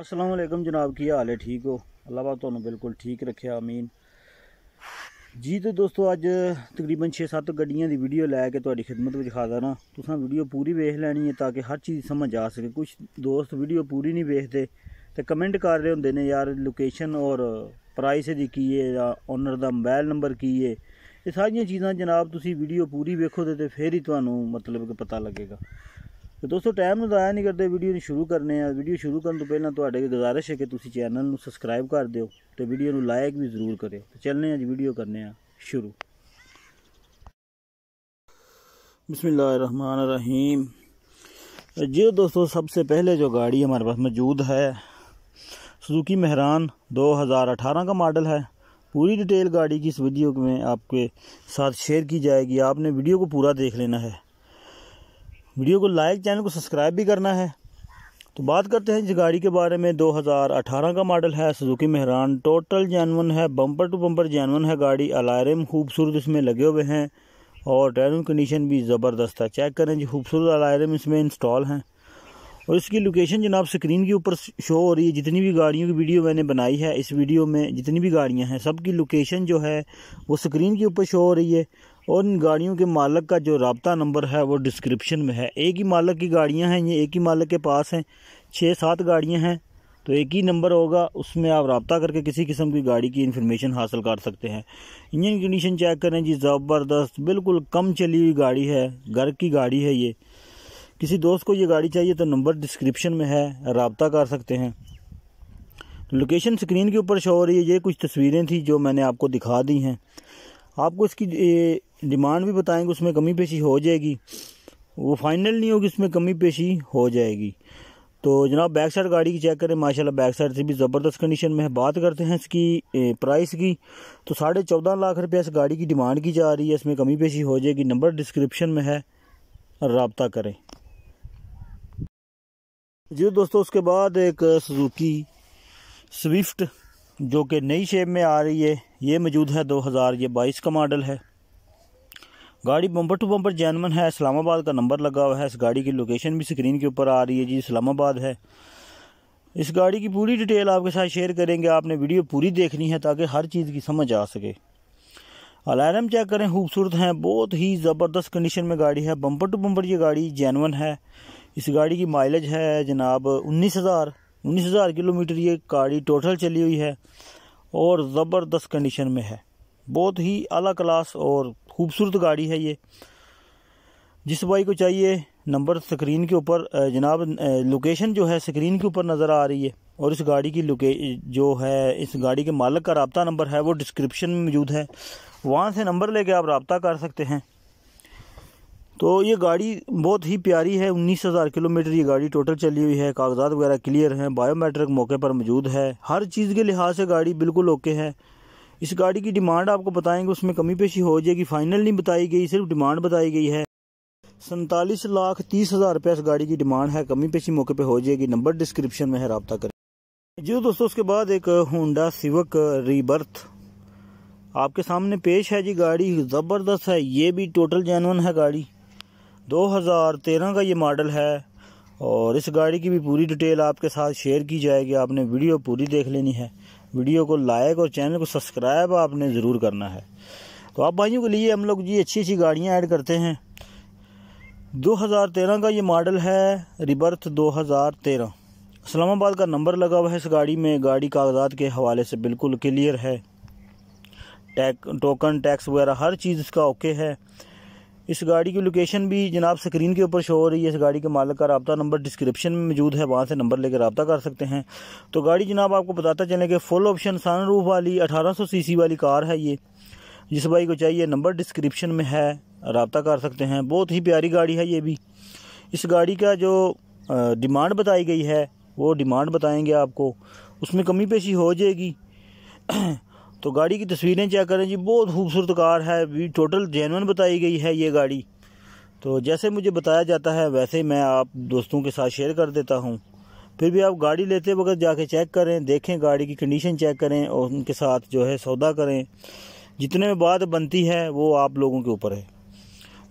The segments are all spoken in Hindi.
ਅਸਲਾਮ ਜਨਾਬ ਕੀ ਹਾਲ ਹੈ ਠੀਕ ਹੋ ਅੱਲਾਹ ਪਾਕ ਤੁਹਾਨੂੰ ਬਿਲਕੁਲ ਠੀਕ ਰੱਖਿਆ ਆਮੀਨ ਜੀ ਤੇ ਦੋਸਤੋ ਅੱਜ ਤਕਰੀਬਨ 6-7 ਗੱਡੀਆਂ ਦੀ ਵੀਡੀਓ ਲੈ ਕੇ ਤੁਹਾਡੀ ਖਿਦਮਤ ਵਿੱਚ ਹਾਜ਼ਰ ਹਾਂ ਤੁਸੀਂ ਵੀਡੀਓ ਪੂਰੀ ਵੇਖ ਲੈਣੀ ਹੈ ਤਾਂ ਕਿ ਹਰ ਚੀਜ਼ ਸਮਝ ਆ ਸਕੇ ਕੁਝ ਦੋਸਤ ਵੀਡੀਓ ਪੂਰੀ ਨਹੀਂ ਵੇਖਦੇ ਤੇ ਕਮੈਂਟ ਕਰ ਰਹੇ ਹੁੰਦੇ ਨੇ ਯਾਰ ਲੋਕੇਸ਼ਨ ਔਰ ਪ੍ਰਾਈਸ ਦੀ ਕੀ ਹੈ ਜਾਂ ਓਨਰ ਦਾ ਮੋਬਾਈਲ ਨੰਬਰ ਕੀ ਹੈ ਇਹ ਸਾਰੀਆਂ ਚੀਜ਼ਾਂ ਜਨਾਬ ਤੁਸੀਂ ਵੀਡੀਓ ਪੂਰੀ ਵੇਖੋ ਤੇ ਫਿਰ ਹੀ ਤੁਹਾਨੂੰ ਮਤਲਬ ਕਿ ਪਤਾ ਲੱਗੇਗਾ तो दोस्तों टाइम तो ज़ाया नहीं करते भीडियो शुरू करने वीडियो शुरू करने तो पहले तो गुजारिश है कि तुम चैनल में सबसक्राइब कर दौ तो वीडियो में लाइक भी जरूर करो तो चलने अभी वीडियो करने शुरू बसमिल रहमान रहीम जी दोस्तों सबसे पहले जो गाड़ी हमारे पास मौजूद है सुजुकी मेहरान दो हज़ार अठारह का मॉडल है पूरी डिटेल गाड़ी की इस वीडियो में आपके साथ शेयर की जाएगी आपने वीडियो को पूरा देख लेना है वीडियो को लाइक चैनल को सब्सक्राइब भी करना है तो बात करते हैं इस गाड़ी के बारे में 2018 का मॉडल है सुजुकी मेहरान टोटल जैनवन है बम्पर टू बम्पर जैनवन है गाड़ी अलार्म खूबसूरत इसमें लगे हुए हैं और ड्राइविंग कंडीशन भी ज़बरदस्त है चेक करें जी खूबसूरत अलार्म इसमें इंस्टॉल हैं और इसकी लोकेशन जनाब स्क्रीन के ऊपर शो हो रही है जितनी भी गाड़ियों की वीडियो मैंने बनाई है इस वीडियो में जितनी भी गाड़ियां हैं सबकी लोकेशन जो है वो स्क्रीन के ऊपर शो हो रही है और इन गाड़ियों के मालक का जो रबता नंबर है वो डिस्क्रिप्शन में है एक ही मालक की गाड़ियाँ हैं ये एक ही मालक के पास हैं छः सात गाड़ियाँ हैं तो एक ही नंबर होगा उसमें आप रबता करके किसी किस्म की गाड़ी की इन्फॉर्मेशन हासिल कर सकते हैं इंजन कंडीशन चेक करें जी ज़बरदस्त बिल्कुल कम चली हुई गाड़ी है घर की गाड़ी है ये किसी दोस्त को ये गाड़ी चाहिए तो नंबर डिस्क्रिप्शन में है रबता कर सकते हैं लोकेशन स्क्रीन के ऊपर शो हो रही है ये कुछ तस्वीरें थी जो मैंने आपको दिखा दी हैं आपको इसकी डिमांड भी बताएंगे उसमें कमी पेशी हो जाएगी वो फाइनल नहीं होगी उसमें कमी पेशी हो जाएगी तो जनाब बैक साइड गाड़ी की चेक करें माशाल्लाह बैक साइड से भी ज़बरदस्त कंडीशन में है बात करते हैं इसकी प्राइस की तो साढ़े चौदह लाख रुपया इस गाड़ी की डिमांड की जा रही है इसमें कमी पेशी हो जाएगी नंबर डिस्क्रिप्शन में है रबता करें जी दोस्तों उसके बाद एक सुजुकी स्विफ्ट जो कि नई शेप में आ रही है ये मौजूद है दो हज़ार ये बाईस का मॉडल है गाड़ी बम्पर टू बम्पर जैनमन है इस्लामाबाद का नंबर लगा हुआ है इस गाड़ी की लोकेशन भी स्क्रीन के ऊपर आ रही है जी इस्लामाबाद है इस गाड़ी की पूरी डिटेल आपके साथ शेयर करेंगे आपने वीडियो पूरी देखनी है ताकि हर चीज़ की समझ आ सके अलार्म चेक करें खूबसूरत हैं बहुत ही ज़बरदस्त कंडीशन में गाड़ी है बम्पर टू बम्पर ये गाड़ी जैनवन है इस गाड़ी की माइलेज है जनाब उन्नीस हज़ार उन्नीस हज़ार किलोमीटर ये गाड़ी टोटल चली हुई है और ज़बरदस्त कंडीशन में है बहुत ही अला क्लास और खूबसूरत गाड़ी है ये जिस भाई को चाहिए नंबर स्क्रीन के ऊपर जनाब लोकेशन जो है स्क्रीन के ऊपर नज़र आ रही है और इस गाड़ी की लोके जो है इस गाड़ी के मालिक का रबता नंबर है वो डिस्क्रिप्शन में मौजूद है वहाँ से नंबर लेके आप रबता कर सकते हैं तो ये गाड़ी बहुत ही प्यारी है उन्नीस हज़ार किलोमीटर ये गाड़ी टोटल चली हुई है कागजात वगैरह क्लियर हैं बायोमेट्रिक मौके पर मौजूद है हर चीज़ के लिहाज से गाड़ी बिल्कुल ओके है इस गाड़ी की डिमांड आपको बताएंगे उसमें कमी पेशी हो जाएगी फाइनल नहीं बताई गई सिर्फ डिमांड बताई गई है सैतालीस लाख तीस हज़ार रुपये इस गाड़ी की डिमांड है कमी पेशी मौके पे हो जाएगी नंबर डिस्क्रिप्शन में है रबता करें जी दोस्तों उसके बाद एक होंडा सिवक रीबर्थ आपके सामने पेश है जी गाड़ी ज़बरदस्त है ये भी टोटल जैनवन है गाड़ी 2013 का ये मॉडल है और इस गाड़ी की भी पूरी डिटेल आपके साथ शेयर की जाएगी आपने वीडियो पूरी देख लेनी है वीडियो को लाइक और चैनल को सब्सक्राइब आपने ज़रूर करना है तो आप भाइयों के लिए हम लोग जी अच्छी अच्छी गाड़ियाँ ऐड करते हैं 2013 का ये मॉडल है रिबर्थ 2013 इस्लामाबाद का नंबर लगा हुआ है इस गाड़ी में गाड़ी कागजात के हवाले से बिल्कुल क्लियर है टैक टोकन टैक्स वगैरह हर चीज़ इसका ओके है इस गाड़ी की लोकेशन भी जनाब स्क्रीन के ऊपर शो हो रही है इस गाड़ी के मालिक का रबता नंबर डिस्क्रिप्शन में मौजूद है वहाँ से नंबर लेकर रबा कर सकते हैं तो गाड़ी जनाब आपको बताता चलें कि फुल ऑप्शन सन रूफ वाली 1800 सीसी वाली कार है ये जिस भाई को चाहिए नंबर डिस्क्रिप्शन में है रबता कर सकते हैं बहुत ही प्यारी गाड़ी है ये भी इस गाड़ी का जो डिमांड बताई गई है वो डिमांड बताएँगे आपको उसमें कमी पेशी हो जाएगी तो गाड़ी की तस्वीरें चेक करें जी बहुत खूबसूरत कार है भी टोटल जेनवन बताई गई है ये गाड़ी तो जैसे मुझे बताया जाता है वैसे मैं आप दोस्तों के साथ शेयर कर देता हूँ फिर भी आप गाड़ी लेते वक्त जाके चेक करें देखें गाड़ी की कंडीशन चेक करें और उनके साथ जो है सौदा करें जितने में बात बनती है वो आप लोगों के ऊपर है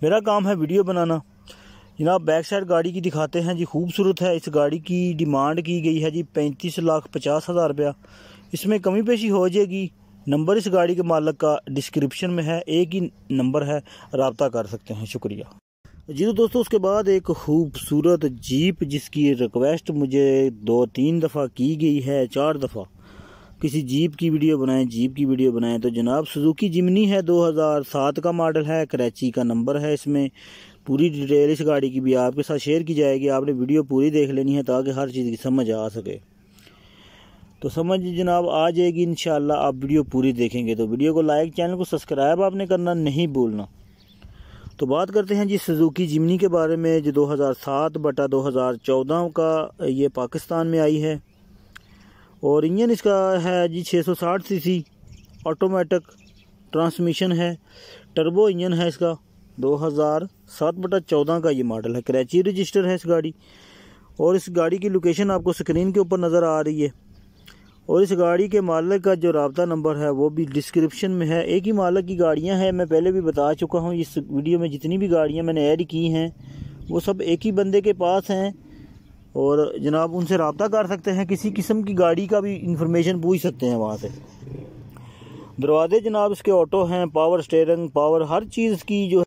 मेरा काम है वीडियो बनाना जनाब बैक साइड गाड़ी की दिखाते हैं जी खूबसूरत है इस गाड़ी की डिमांड की गई है जी पैंतीस लाख पचास हज़ार रुपया इसमें कमी पेशी हो जाएगी नंबर इस गाड़ी के मालक का डिस्क्रिप्शन में है एक ही नंबर है रबता कर सकते हैं शुक्रिया जी तो दोस्तों उसके बाद एक खूबसूरत जीप जिसकी रिक्वेस्ट मुझे दो तीन दफ़ा की गई है चार दफ़ा किसी जीप की वीडियो बनाएं जीप की वीडियो बनाएं तो जनाब सुजुकी जिमनी है 2007 का मॉडल है कराची का नंबर है इसमें पूरी डिटेल इस गाड़ी की भी आपके साथ शेयर की जाएगी आपने वीडियो पूरी देख लेनी है ताकि हर चीज़ की समझ आ सके तो समझ जनाब आ जाएगी इन आप वीडियो पूरी देखेंगे तो वीडियो को लाइक चैनल को सब्सक्राइब आपने करना नहीं भूलना तो बात करते हैं जी सुजुकी जिमनी के बारे में जो 2007 बटा 2014 का ये पाकिस्तान में आई है और इंजन इसका है जी 660 सीसी ऑटोमेटिक ट्रांसमिशन है टर्बो इंजन है इसका 2007 बटा चौदह का ये मॉडल है कराची रजिस्टर है इस गाड़ी और इस गाड़ी की लोकेशन आपको स्क्रीन के ऊपर नज़र आ रही है और इस गाड़ी के मालिक का जो रबता नंबर है वो भी डिस्क्रिप्शन में है एक ही मालिक की गाड़ियाँ हैं मैं पहले भी बता चुका हूँ इस वीडियो में जितनी भी गाड़ियाँ मैंने ऐड की हैं वो सब एक ही बंदे के पास हैं और जनाब उनसे रबता कर सकते हैं किसी किस्म की गाड़ी का भी इंफॉर्मेशन पूछ सकते हैं वहाँ से दरवाजे जनाब इसके ऑटो हैं पावर स्टेयरिंग पावर हर चीज़ की जो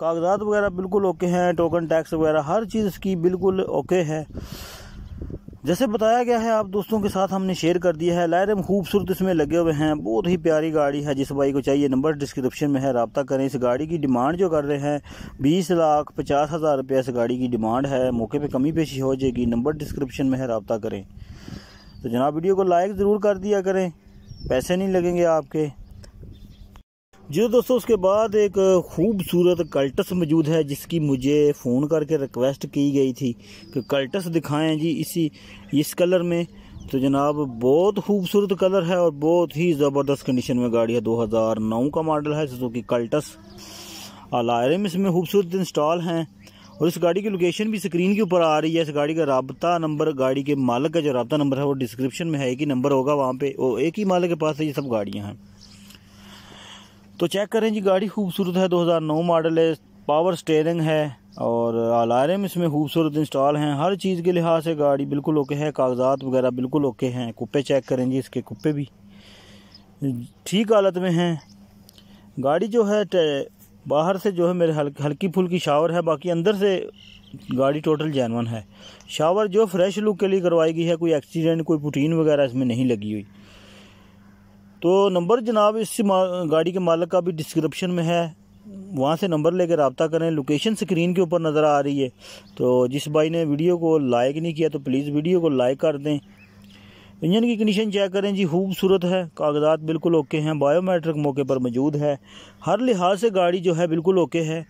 कागजात वगैरह बिल्कुल ओके हैं टोकन टैक्स वगैरह हर चीज़ की बिल्कुल ओके है जैसे बताया गया है आप दोस्तों के साथ हमने शेयर कर दिया है लायरम खूबसूरत इसमें लगे हुए हैं बहुत ही प्यारी गाड़ी है जिस भाई को चाहिए नंबर डिस्क्रिप्शन में है रबता करें इस गाड़ी की डिमांड जो कर रहे हैं बीस लाख पचास हज़ार रुपया इस गाड़ी की डिमांड है मौके पे कमी पेशी हो जाएगी नंबर डिस्क्रिप्शन में है रबता करें तो जनाब वीडियो को लाइक ज़रूर कर दिया करें पैसे नहीं लगेंगे आपके जी तो दोस्तों उसके बाद एक खूबसूरत कल्टस मौजूद है जिसकी मुझे फ़ोन करके रिक्वेस्ट की गई थी कि कल्टस दिखाएं जी इसी इस कलर में तो जनाब बहुत खूबसूरत कलर है और बहुत ही ज़बरदस्त कंडीशन में गाड़ी है 2009 का मॉडल है कि कल्टस अलायरम इसमें खूबसूरत इंस्टॉल हैं और इस गाड़ी की लोकेशन भी स्क्रीन के ऊपर आ रही है इस गाड़ी का रबता नंबर गाड़ी के मालिक का जो रबता नंबर है वो डिस्क्रिप्शन में है एक ही नंबर होगा वहाँ पर एक ही मालिक के पास ये सब गाड़ियाँ हैं तो चेक करें जी गाड़ी खूबसूरत है 2009 मॉडल है पावर स्टेयरिंग है और अलार्म इसमें खूबसूरत इंस्टॉल हैं हर चीज़ के लिहाज से गाड़ी बिल्कुल ओके है कागजात वगैरह बिल्कुल ओके हैं कुप्पे चेक करें जी इसके कुप्पे भी ठीक हालत में हैं गाड़ी जो है बाहर से जो है मेरे हल्की हल्की फुल्की शावर है बाकी अंदर से गाड़ी टोटल जैनवन है शावर जो फ्रेश लुक के लिए करवाई गई है कोई एक्सीडेंट कोई पुटीन वगैरह इसमें नहीं लगी हुई तो नंबर जनाब इस गाड़ी के मालक का भी डिस्क्रिप्शन में है वहाँ से नंबर लेकर रबता करें लोकेशन स्क्रीन के ऊपर नज़र आ रही है तो जिस भाई ने वीडियो को लाइक नहीं किया तो प्लीज़ वीडियो को लाइक कर दें इंजन की कंडीशन चेक करें जी खूबसूरत है कागजात बिल्कुल ओके हैं बायोमेट्रिक मौके पर मौजूद है हर लिहाज से गाड़ी जो है बिल्कुल ओके है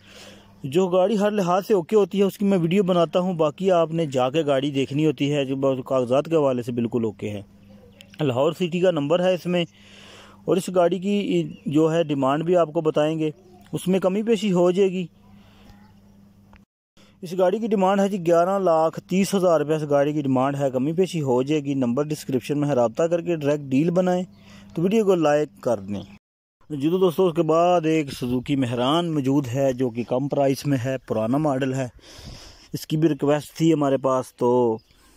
जो गाड़ी हर लिहाज से ओके होती है उसकी मैं वीडियो बनाता हूँ बाकी आपने जाके गाड़ी देखनी होती है जो कागजात के हवाले से बिल्कुल ओके है लाहौर सिटी का नंबर है इसमें और इस गाड़ी की जो है डिमांड भी आपको बताएंगे उसमें कमी पेशी हो जाएगी इस गाड़ी की डिमांड है जी ग्यारह लाख तीस हज़ार रुपये इस गाड़ी की डिमांड है कमी पेशी हो जाएगी नंबर डिस्क्रिप्शन में है रबता करके डायरेक्ट डील बनाएं तो वीडियो को लाइक कर दें जी तो दोस्तों उसके बाद एक सुजुकी मेहरान मौजूद है जो कि कम प्राइस में है पुराना मॉडल है इसकी भी रिक्वेस्ट थी हमारे पास तो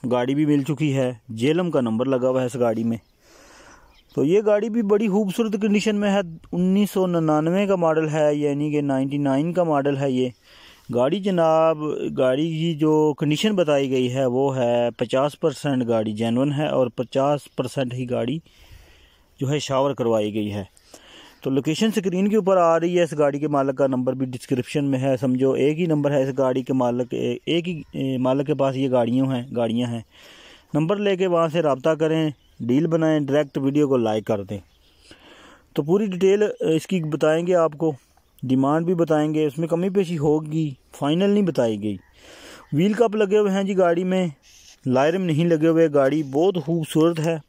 गाड़ी भी मिल चुकी है जेलम का नंबर लगा हुआ है इस गाड़ी में तो ये गाड़ी भी बड़ी खूबसूरत कंडीशन में है उन्नीस का मॉडल है यानी कि 99 का मॉडल है ये गाड़ी जनाब गाड़ी की जो कंडीशन बताई गई है वो है 50 परसेंट गाड़ी जेनवन है और 50 परसेंट ही गाड़ी जो है शावर करवाई गई है तो लोकेशन स्क्रीन के ऊपर आ रही है इस गाड़ी के मालक का नंबर भी डिस्क्रिप्शन में है समझो एक ही नंबर है इस गाड़ी के मालक एक ही मालक के पास ये गाड़ियों हैं गाड़ियाँ हैं नंबर लेके वहाँ से रबता करें डील बनाएं डायरेक्ट वीडियो को लाइक कर दें तो पूरी डिटेल इसकी बताएंगे आपको डिमांड भी बताएंगे उसमें कमी पेशी होगी फाइनल नहीं बताई गई व्हील कप लगे हुए हैं जी गाड़ी में लायरम नहीं लगे हुए गाड़ी बहुत खूबसूरत है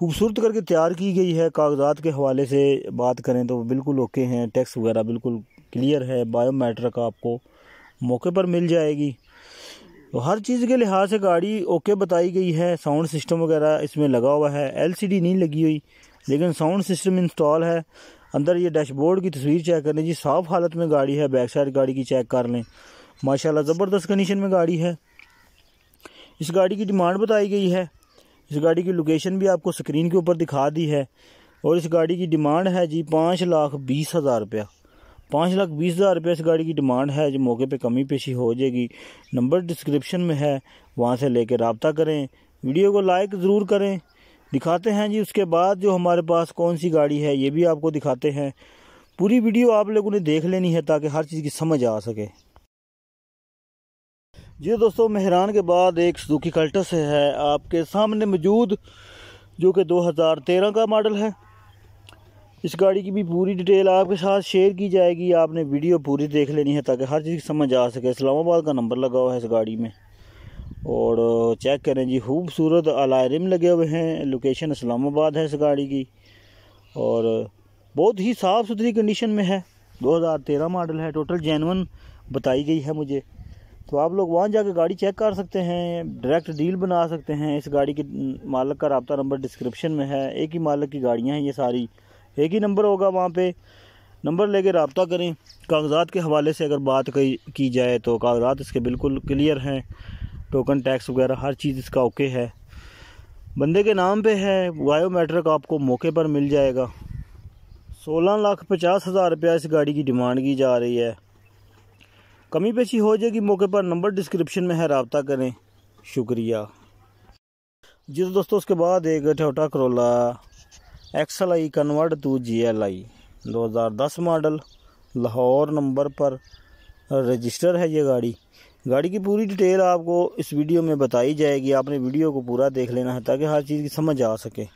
खूबसूरत करके तैयार की गई है कागजात के हवाले से बात करें तो बिल्कुल ओके हैं टैक्स वगैरह बिल्कुल क्लियर है बायोमेट्रिक आपको मौके पर मिल जाएगी तो हर चीज़ के लिहाज से गाड़ी ओके बताई गई है साउंड सिस्टम वगैरह इसमें लगा हुआ है एलसीडी नहीं लगी हुई लेकिन साउंड सिस्टम इंस्टॉल है अंदर ये डैशबोर्ड की तस्वीर चेक कर लें जी साफ़ हालत में गाड़ी है बैक साइड गाड़ी की चेक कर लें माशाल्लाह ज़बरदस्त कंडीशन में गाड़ी है इस गाड़ी की डिमांड बताई गई है इस गाड़ी की लोकेशन भी आपको स्क्रीन के ऊपर दिखा दी है और इस गाड़ी की डिमांड है जी पाँच लाख बीस हज़ार रुपया पाँच लाख बीस हज़ार रुपया इस गाड़ी की डिमांड है जो मौके पे कमी पेशी हो जाएगी नंबर डिस्क्रिप्शन में है वहाँ से लेकर रबता करें वीडियो को लाइक ज़रूर करें दिखाते हैं जी उसके बाद जो हमारे पास कौन सी गाड़ी है ये भी आपको दिखाते हैं पूरी वीडियो आप लोगों ने देख लेनी है ताकि हर चीज़ की समझ आ सके जी दोस्तों मेहरान के बाद एक सुजुकी कल्टस है आपके सामने मौजूद जो कि 2013 का मॉडल है इस गाड़ी की भी पूरी डिटेल आपके साथ शेयर की जाएगी आपने वीडियो पूरी देख लेनी है ताकि हर चीज़ की समझ आ सके इस्लामाबाद का नंबर लगा हुआ है इस गाड़ी में और चेक करें जी खूबसूरत अलायरम लगे हुए हैं लोकेशन इस्लामाबाद है इस गाड़ी की और बहुत ही साफ़ सुथरी कंडीशन में है 2013 मॉडल है टोटल जैनवन बताई गई है मुझे तो आप लोग वहाँ जाकर गाड़ी चेक कर सकते हैं डायरेक्ट डील बना सकते हैं इस गाड़ी के मालक का रबता नंबर डिस्क्रिप्शन में है एक ही मालक की गाड़ियाँ हैं ये सारी एक ही नंबर होगा वहाँ पे नंबर लेके रबता करें कागजात के हवाले से अगर बात की जाए तो कागजात इसके बिल्कुल क्लियर हैं टोकन टैक्स वगैरह हर चीज़ इसका ओके है बंदे के नाम पे है बायोमेट्रिक आपको मौके पर मिल जाएगा सोलह लाख पचास हज़ार रुपया इस गाड़ी की डिमांड की जा रही है कमी पेशी हो जाएगी मौके पर नंबर डिस्क्रिप्शन में है रबता करें शुक्रिया जी तो दोस्तों उसके बाद एक Toyota Corolla XL I convert to G L I दो हज़ार दस मॉडल लाहौर नंबर पर रजिस्टर है ये गाड़ी गाड़ी की पूरी डिटेल आपको इस वीडियो में बताई जाएगी आपने वीडियो को पूरा देख लेना है ताकि हर चीज़ की समझ आ सके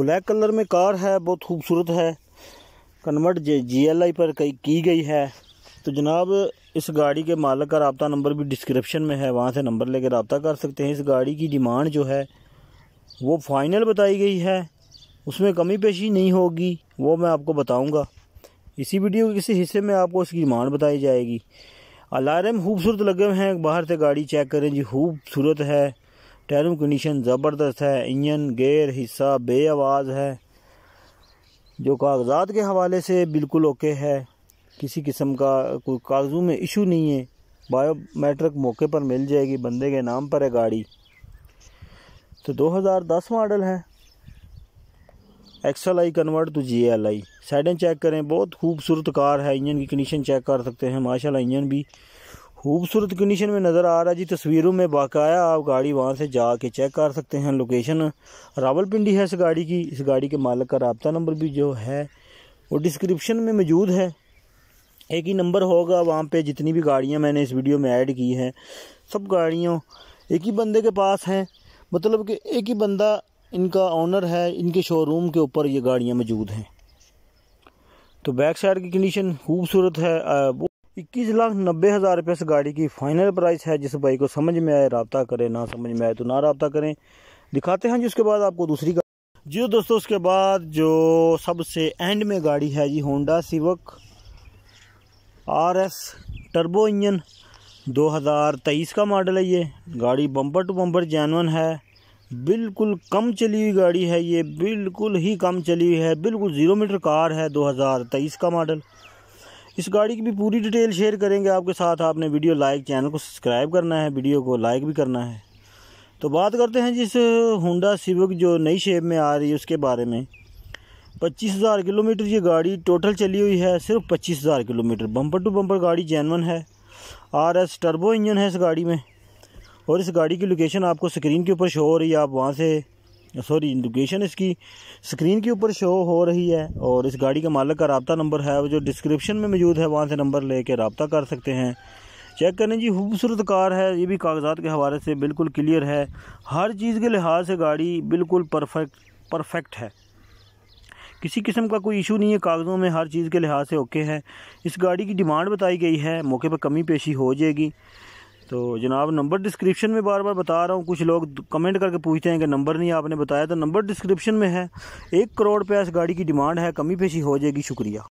ब्लैक कलर में कार है बहुत खूबसूरत है कन्वर्ट जी एल आई पर कई की गई है तो जनाब इस गाड़ी के मालक का रबता नंबर भी डिस्क्रिप्शन में है वहाँ से नंबर लेकर रबता कर सकते हैं इस गाड़ी की डिमांड जो है वो फाइनल बताई गई है उसमें कमी पेशी नहीं होगी वो मैं आपको बताऊँगा इसी वीडियो के किसी हिस्से में आपको इसकी डिमांड बताई जाएगी अलार्म खूबसूरत लगे हुए हैं बाहर से गाड़ी चेक करें जी खूबसूरत है टैरम कंडीशन ज़बरदस्त है इंजन गेयर हिस्सा बे आवाज़ है जो कागजात के हवाले से बिल्कुल ओके है किसी किस्म का कोई कागजों में इशू नहीं है बायोमेट्रिक मौके पर मिल जाएगी बंदे के नाम पर है गाड़ी तो 2010 मॉडल है XL I convert to G L I साइडें चेक करें बहुत खूबसूरत कार है इंजन की कंडीशन चेक कर सकते हैं माशाल्लाह इंजन भी खूबसूरत कंडीशन में नज़र आ रहा है जी तस्वीरों में बाकाया आप गाड़ी वहाँ से जा के चेक कर सकते हैं लोकेशन रावलपिंडी है इस गाड़ी की इस गाड़ी के मालिक का रबता नंबर भी जो है वो डिस्क्रिप्शन में मौजूद है एक ही नंबर होगा वहाँ पे जितनी भी गाड़ियाँ मैंने इस वीडियो में ऐड की हैं सब गाड़ियों एक ही बंदे के पास हैं मतलब कि एक ही बंदा इनका ऑनर है इनके शोरूम के ऊपर ये गाड़ियाँ मौजूद हैं तो बैक साइड की कंडीशन खूबसूरत है इक्कीस लाख नब्बे हज़ार रुपये से गाड़ी की फ़ाइनल प्राइस है जिस भाई को समझ में आए रबता करें ना समझ में आए तो ना रबता करें दिखाते हैं जी उसके बाद आपको दूसरी गाड़ी जी दोस्तों उसके बाद जो सबसे एंड में गाड़ी है जी Honda Civic R S turbo engine 2023 का मॉडल है ये गाड़ी बम्पर टू बम्पर जैनवन है बिल्कुल कम चली हुई गाड़ी है ये बिल्कुल ही कम चली हुई है बिल्कुल ज़ीरो मीटर कार है 2023 का मॉडल इस गाड़ी की भी पूरी डिटेल शेयर करेंगे आपके साथ आपने वीडियो लाइक चैनल को सब्सक्राइब करना है वीडियो को लाइक भी करना है तो बात करते हैं जिस हुडा सिविक जो नई शेप में आ रही है उसके बारे में पच्चीस हज़ार किलोमीटर ये गाड़ी टोटल चली हुई है सिर्फ पच्चीस हज़ार किलोमीटर बम्पर टू बम्पर गाड़ी जैनवन है आर एस टर्बो इंजन है इस गाड़ी में और इस गाड़ी की लोकेशन आपको स्क्रीन के ऊपर शो हो रही है आप वहाँ से सॉरी लोकेशन इसकी स्क्रीन के ऊपर शो हो रही है और इस गाड़ी का मालिक का रबता नंबर है वो जो डिस्क्रिप्शन में मौजूद है वहाँ से नंबर ले कर रबता कर सकते हैं चेक करें जी खूबसूरत कार है ये भी कागजात के हवाले से बिल्कुल क्लियर है हर चीज़ के लिहाज से गाड़ी बिल्कुल परफेक्ट परफेक्ट है किसी किस्म का कोई इशू नहीं है कागज़ों में हर चीज़ के लिहाज से ओके है इस गाड़ी की डिमांड बताई गई है मौके पर कमी पेशी हो जाएगी तो जनाब नंबर डिस्क्रिप्शन में बार बार बता रहा हूँ कुछ लोग कमेंट करके पूछते हैं कि नंबर नहीं आपने बताया तो नंबर डिस्क्रिप्शन में है एक करोड़ रुपया इस गाड़ी की डिमांड है कमी पेशी हो जाएगी शुक्रिया